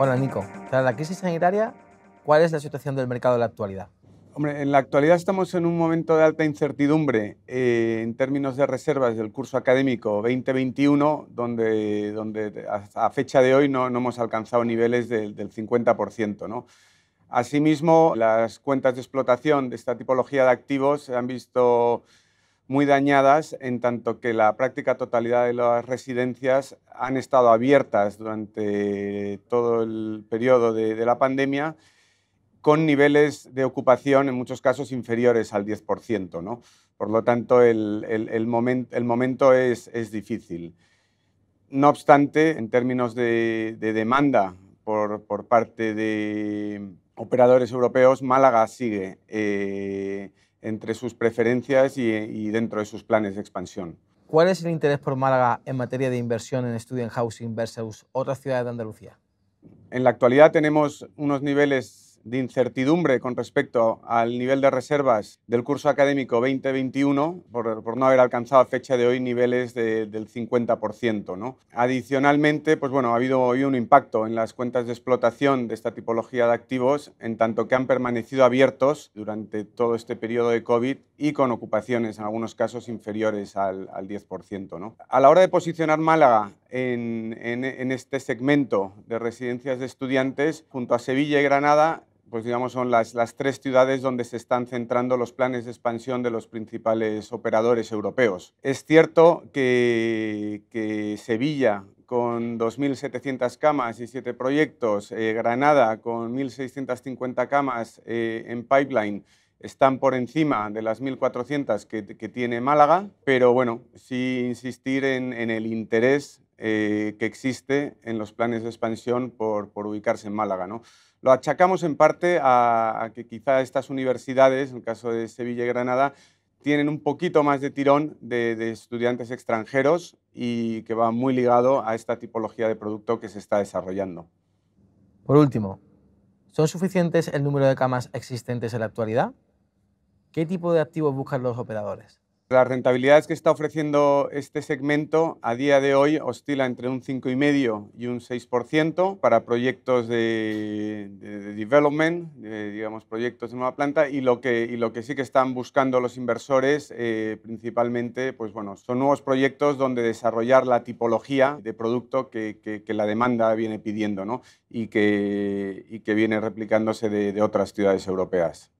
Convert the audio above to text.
Hola Nico, tras la crisis sanitaria, ¿cuál es la situación del mercado en la actualidad? Hombre, en la actualidad estamos en un momento de alta incertidumbre eh, en términos de reservas del curso académico 2021, donde, donde a fecha de hoy no, no hemos alcanzado niveles del 50%. ¿no? Asimismo, las cuentas de explotación de esta tipología de activos se han visto muy dañadas en tanto que la práctica totalidad de las residencias han estado abiertas durante todo el periodo de, la pandemia con niveles de ocupación en muchos casos inferiores al 10%. ¿no? Por lo tanto, el, momento es, difícil. No obstante, en términos de, demanda por, parte de operadores europeos, Málaga sigue. Eh, entre sus preferencias y, dentro de sus planes de expansión. ¿Cuál es el interés por Málaga en materia de inversión en student housing versus otras ciudades de Andalucía? En la actualidad tenemos unos niveles de incertidumbre con respecto al nivel de reservas del curso académico 2021, por, no haber alcanzado a fecha de hoy niveles del 50%. ¿no? Adicionalmente, pues bueno, ha habido, hoy un impacto en las cuentas de explotación de esta tipología de activos, en tanto que han permanecido abiertos durante todo este periodo de COVID y con ocupaciones, en algunos casos, inferiores al, 10%. ¿no? A la hora de posicionar Málaga en, este segmento de residencias de estudiantes, junto a Sevilla y Granada, pues digamos son las, las tres ciudades donde se están centrando los planes de expansión de los principales operadores europeos. Es cierto que, que Sevilla, con 2.700 camas y 7 proyectos, eh, Granada con 1.650 camas eh, en pipeline, están por encima de las 1.400 que, tiene Málaga, pero bueno, sí insistir en, en el interés eh, que existe en los planes de expansión por, ubicarse en Málaga. Lo achacamos en parte a, que quizá estas universidades, en el caso de Sevilla y Granada, tienen un poquito más de tirón de, de estudiantes extranjeros y que va muy ligado a esta tipología de producto que se está desarrollando. Por último, ¿son suficientes el número de camas existentes en la actualidad? ¿Qué tipo de activos buscan los operadores? Las rentabilidades que está ofreciendo este segmento a día de hoy oscila entre un 5,5 y un 6% para proyectos de, development, digamos proyectos de nueva planta, y lo que, sí que están buscando los inversores eh, principalmente pues bueno, son nuevos proyectos donde desarrollar la tipología de producto que, la demanda viene pidiendo ¿no? y que viene replicándose de otras ciudades europeas.